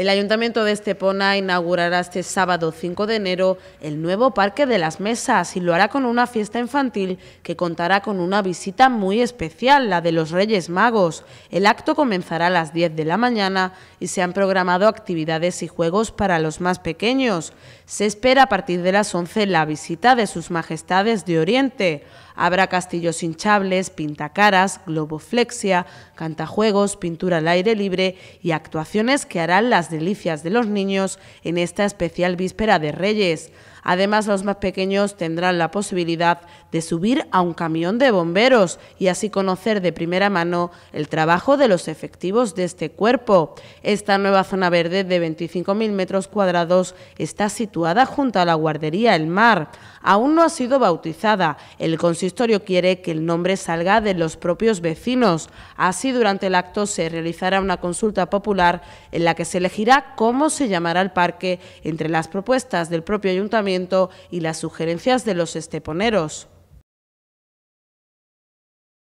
El Ayuntamiento de Estepona inaugurará este sábado 5 de enero el nuevo Parque de las Mesas y lo hará con una fiesta infantil que contará con una visita muy especial, la de los Reyes Magos. El acto comenzará a las 10 de la mañana y se han programado actividades y juegos para los más pequeños. Se espera a partir de las 11 la visita de sus majestades de Oriente. Habrá castillos hinchables, pintacaras, globoflexia, cantajuegos, pintura al aire libre y actuaciones que harán las delicias de los niños en esta especial víspera de Reyes. Además, los más pequeños tendrán la posibilidad de subir a un camión de bomberos y así conocer de primera mano el trabajo de los efectivos de este cuerpo. Esta nueva zona verde de 25.000 metros cuadrados está situada junto a la guardería El Mar aún no ha sido bautizada. El consistorio quiere que el nombre salga de los propios vecinos. Así, durante el acto se realizará una consulta popular en la que se elegirá cómo se llamará el parque entre las propuestas del propio ayuntamiento y las sugerencias de los esteponeros.